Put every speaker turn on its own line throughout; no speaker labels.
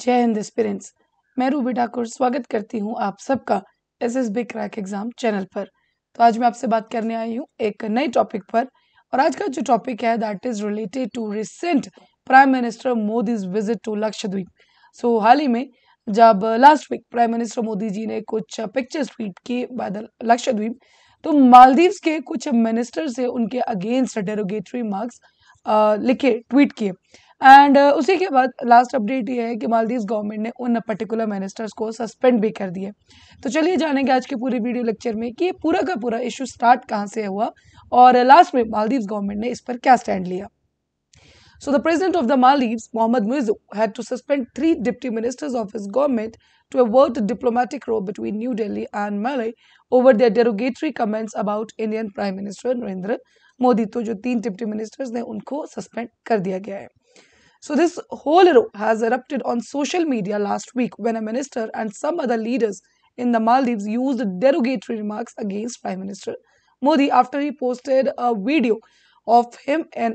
जय हिंद एस्पिरेंट्स मैं रूबी ठाकुर स्वागत करती हूं आप सबका S S B crack exam channel पर तो आज मैं आपसे बात करने आई हूं एक नए टॉपिक पर और आज का जो टॉपिक है that is related to recent prime minister Modi's visit to Lakshadweep so हाल ही में जब last week prime minister Modi ji ने कुछ पिक्चर्स ट्वीट की बाय लक्षद्वीप तो मालदीव्स के कुछ मिनिस्टर से उनके अगेंस्ट डेरोगेटरी मार्क्स लिखे ट्वीट किए एंड uh, उसी के बाद लास्ट अपडेट ये है कि मालदीव गवर्नमेंट ने उन पर्टिकुलर मिनिस्टर्स को सस्पेंड भी कर दिया तो चलिए जानेंगे आज के पूरे वीडियो लेक्चर में कि पूरा का पूरा इशू स्टार्ट कहाँ से हुआ और लास्ट में मालदीव गवर्नमेंट ने इस पर क्या स्टैंड लिया so the president of the Maldives Mohammed Muizzu had to suspend three deputy ministers of his government to a world diplomatic row between new Delhi and Male over the derogatory comments about Indian prime minister Narendra Modi तो जो तीन deputy ministers ने उनको suspend कर दिया गया है So this whole row has erupted on social media last week when a minister and some other leaders in the Maldives used derogatory remarks against Prime Minister Modi after he posted a video of him in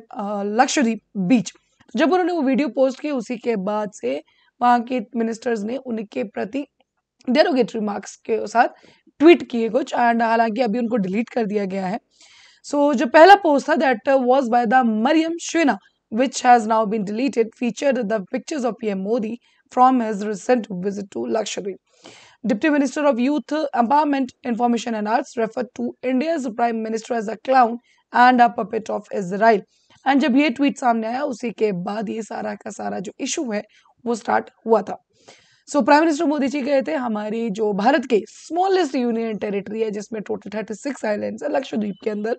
Lakshadweep beach. जब उन्होंने वो video post की उसी के बाद से वहाँ के मिनिस्टर्स ने उनके प्रति डेरोगेटरी मार्क्स के साथ ट्वीट किए कुछ एंड हालांकि अभी उनको डिलीट कर दिया गया है सो so, जो पहला पोस्ट था that was by the Mariyam Shiuna which has now been deleted, featured the pictures of PM Modi from his recent visit to Lakshadweep. Deputy Minister of Youth, Empowerment, Information and Arts referred to India's Prime Minister as a clown and a puppet of Israel. And जब ये tweet सामने आया उसी के बाद ये सारा का सारा जो इशू है वो स्टार्ट हुआ था so prime minister Modi ji गए थे हमारी जो भारत के स्मॉलेस्ट यूनियन टेरिटरी है जिसमें टोटल थर्टी सिक्स आइलैंड्स है लक्षद्वीप के अंदर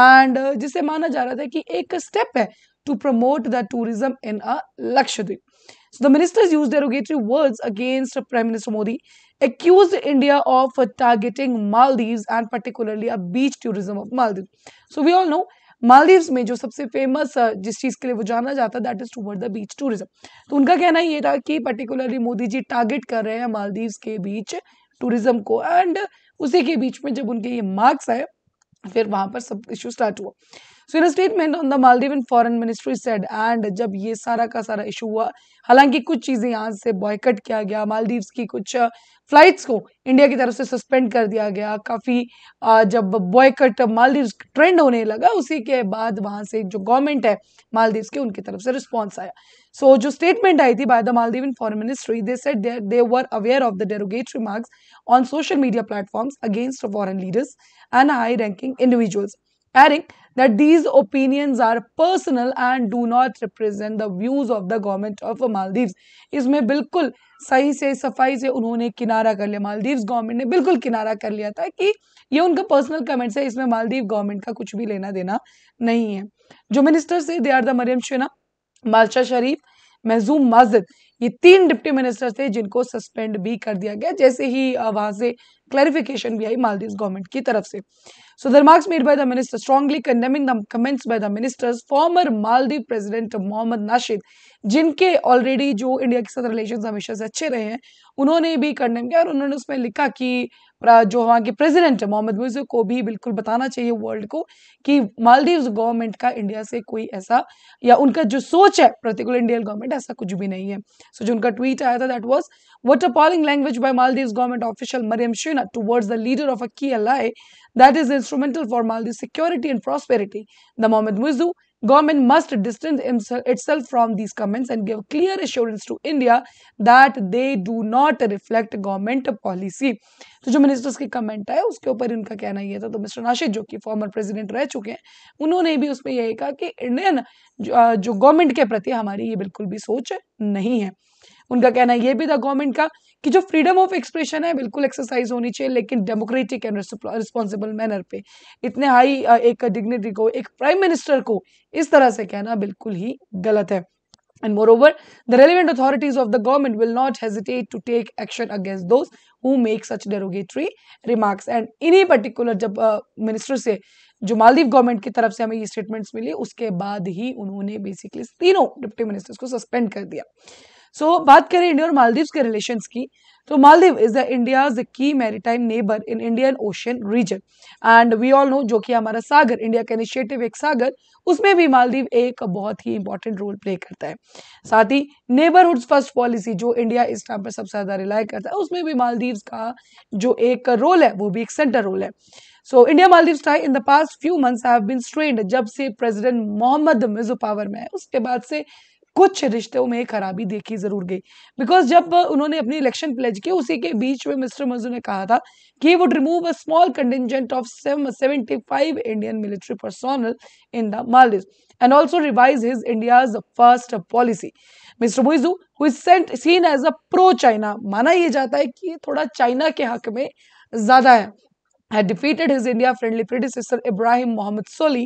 एंड जिसे माना जा रहा था कि एक स्टेप है to promote the tourism in a Lakshadweep. So the ministers used derogatory words against Prime Minister Modi, accused India of targeting Maldives and particularly a beach tourism of Maldives. So we all know Maldives में जो सबसे famous जिस चीज़ के लिए वो जाना जाता है that is toward the beach tourism तो उनका कहना ये था कि पर्टिकुलरली मोदी जी टारगेट कर रहे हैं मालदीव्स के बीच टूरिज्म को एंड उसी के बीच में जब उनके ये मार्क्स आए फिर वहां पर सब इश्यू स्टार्ट हुआ so in statement on the Maldivian foreign ministry said and जब ये सारा का सारा इशू हुआ हालांकि कुछ चीज़ें यहाँ से बॉयकट किया गया मालदीव की कुछ फ्लाइट्स uh, को इंडिया की तरफ से सस्पेंड कर दिया गया काफ़ी uh, जब बॉयकट मालदीव्स ट्रेंड होने लगा उसी के बाद वहाँ से जो गवर्नमेंट है मालदीव्स के उनकी तरफ से रिस्पॉन्स आया सो so, जो स्टेटमेंट आई थी by the Maldivian foreign ministry they there they were aware of the derogatory marks on social media platforms against foreign leaders and high ranking individuals that these opinions are personal and do not represent the views of the government of Maldives. इसमें बिल्कुल सही से सफाई से उन्होंने किनारा कर लिया मालदीव्स गवर्नमेंट ने बिल्कुल किनारा कर लिया था कि ये उनका पर्सनल कमेंट्स है इसमें मालदीव गवर्नमेंट का कुछ भी लेना देना नहीं है जो मिनिस्टर्स थे they are the Mariyam Shiuna बादशाह शरीफ महजूम माजिद ये तीन डिप्टी मिनिस्टर थे जिनको सस्पेंड भी कर दिया गया जैसे ही वहां से क्लैरिफिकेशन भी आई मालदीव गवर्नमेंट की तरफ से so the remarks made by the minister strongly condemning the comments by the ministers former Maldives president Mohammed Nasheed जिनके ऑलरेडी जो इंडिया के साथ रिलेशन हमेशा से अच्छे रहे हैं उन्होंने भी कंडेम किया और उन्होंने उसमें लिखा कि जो वहाँ के प्रेसिडेंट है मोहम्मद म्यूजिक को भी बिल्कुल बताना चाहिए वर्ल्ड को कि मालदीव्स गवर्नमेंट का इंडिया से कोई ऐसा या उनका जो सोच है पर्टिकुलर इंडियन गवर्नमेंट ऐसा कुछ भी नहीं है सो so, जो उनका ट्वीट आया था that was What appalling language by Maldives government official Mariam Shina towards the leader of a key ally that is instrumental for Maldives security and prosperity, the Mohamed Muzu. Government must distance itself from these comments and give clear assurance to India that they do not reflect government policy. तो जो ministers के comment आए उसके ऊपर इनका कहना यह था तो मिस्टर नाशिद जो कि फॉर्मर प्रेसिडेंट रह चुके हैं उन्होंने भी उसमें यही कहा कि इंडियन जो गवर्नमेंट के प्रति हमारी ये बिल्कुल भी सोच नहीं है उनका कहना यह भी था गवर्नमेंट का कि जो फ्रीडम ऑफ एक्सप्रेशन है बिल्कुल एक्सरसाइज होनी चाहिए लेकिन डेमोक्रेटिक एंड रिस्पॉन्सिबल मैनर पे इतने हाई एक डिग्निटी को एक प्राइम मिनिस्टर को इस तरह से कहना बिल्कुल ही गलत है And moreover, the relevant authorities of the government will not hesitate to take action against those who make such derogatory remarks. And any particular jab uh, minister se jo maldives government ki taraf se hame ye statements milli uske baad hi unhone basically तीनों deputy ministers ko suspend kar diya सो so, बात करें India और मालदीव के relation की तो Maldives is the India की maritime neighbour in Indian Ocean region and we all know जो कि हमारा सागर इंडिया का इनिशिएटिव एक सागर उसमें भी मालदीव एक बहुत ही इंपॉर्टेंट रोल प्ले करता है साथ ही नेबरहुड फर्स्ट पॉलिसी जो इंडिया इस टाइम पर सबसे ज़्यादा रिलाय करता है उसमें भी मालदीव का जो एक रोल है वो भी एक सेंटर रोल है so India Maldives tie in the past few months have been strained जब से प्रेसिडेंट मोहम्मद मिजो पावर में है उसके बाद से कुछ रिश्तों में खराबी देखी जरूर गई बिकॉज जब उन्होंने अपनी इलेक्शन प्लेज की उसी के बीच में मिस्टर मजू ने कहा था कि would remove a small contingent of seventy five Indian military personnel in the Maldives and also revise his India first policy mister Muizzu who pro China माना यह जाता है कि ये थोड़ा चाइना के हक में ज्यादा है had defeated his India friendly predecessor Ibrahim Mohammed Soli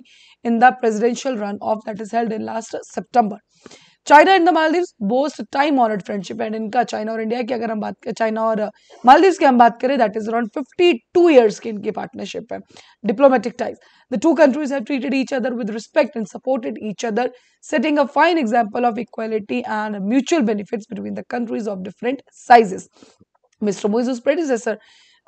in the presidential run off that is held in last September. China and the Maldives boast time honoured friendship and इनका चाइना और इंडिया की अगर हम बात करें चाइना और मालदीव की हम बात करें that is around fifty two years की इनकी पार्टनरशिप है diplomatic ties the two countries have treated each other with respect and supported each other setting a fine example of equality and mutual benefits between the countries of different sizes mister Muizzu predecessor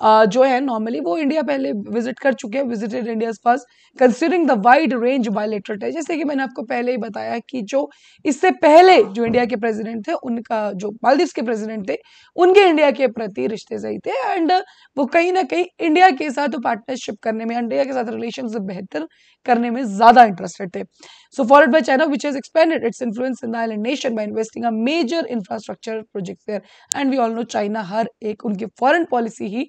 जो है normally वो India पहले visit कर चुके हैं visited India पास considering the wide range bilateral है जैसे कि मैंने आपको पहले ही बताया कि जो इससे पहले जो इंडिया के प्रेसिडेंट थे उनका जो मालदीव के प्रेसिडेंट थे उनके इंडिया के प्रति रिश्ते सही थे एंड वो कहीं ना कहीं इंडिया के साथ पार्टनरशिप करने में इंडिया के साथ रिलेशन बेहतर करने में ज़्यादा इंटरेस्टेड थे so followed by China which is expanded its influence in the island nation by investing a major infrastructure project and we all know China हर एक उनकी फॉरन पॉलिसी ही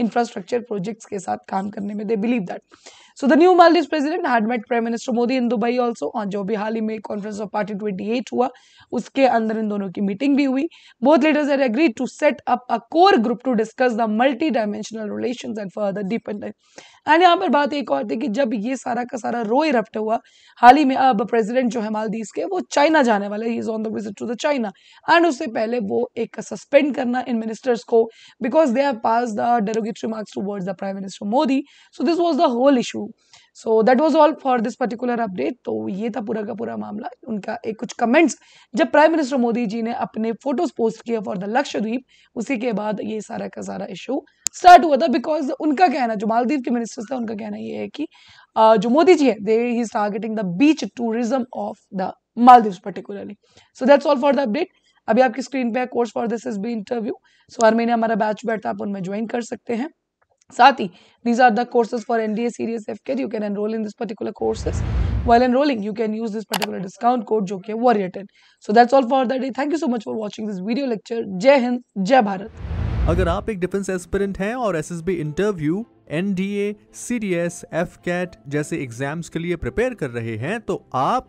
इंफ्रास्ट्रक्चर प्रोजेक्ट्स के साथ काम करने में they believe that so the new Maldives president had met prime minister Modi in Dubai also और जो भी हाल ही में कॉन्फ्रेंस ऑफ पार्टी ट्वेंटी हुआ उसके अंदर इन दोनों की मीटिंग भी हुई both leaders are agree to set up a core group to discuss the multi dimensional relation and further dependent and यहाँ पर बात एक और थी कि जब ये सारा का सारा रो इरप्ट हुआ हाल ही में अब प्रेसिडेंट जो है मालदीव के वो चाइना जाने वाले ही is on the visit to the China and उससे पहले वो एक सस्पेंड करना इन मिनिस्टर्स को because they have pass the derogatory remarks towards the Prime Minister Modi. So this was the whole issue. so that was all for this particular update तो ये था पूरा का पूरा मामला उनका एक कुछ कमेंट्स जब प्राइम मिनिस्टर मोदी जी ने अपने फोटोज पोस्ट किए फॉर द लक्षद्वीप उसी के बाद ये सारा का सारा इशू स्टार्ट हुआ था बिकॉज उनका कहना जो मालदीव के मिनिस्टर्स थे उनका कहना ये है कि जो मोदी जी है they is targeting the beach tourism of the Maldives particularly so that's all for the update अभी आपकी स्क्रीन पे है course for this is B interview so हर महीने हमारा बैच बैठता है आप उनमें ज्वाइन कर सकते हैं साथ ही these are the courses for N D serious F care you can enroll in this particular courses well enrolling you can use this particular discount code jo ki warrior 10 so that's all for the day thank you so much for watching this video lecture जय हिंद जय भारत अगर आप एक defence aspirant हैं और S S B interview N D D A C S AFCAT जैसे एग्जाम्स के लिए प्रिपेयर कर रहे हैं तो आप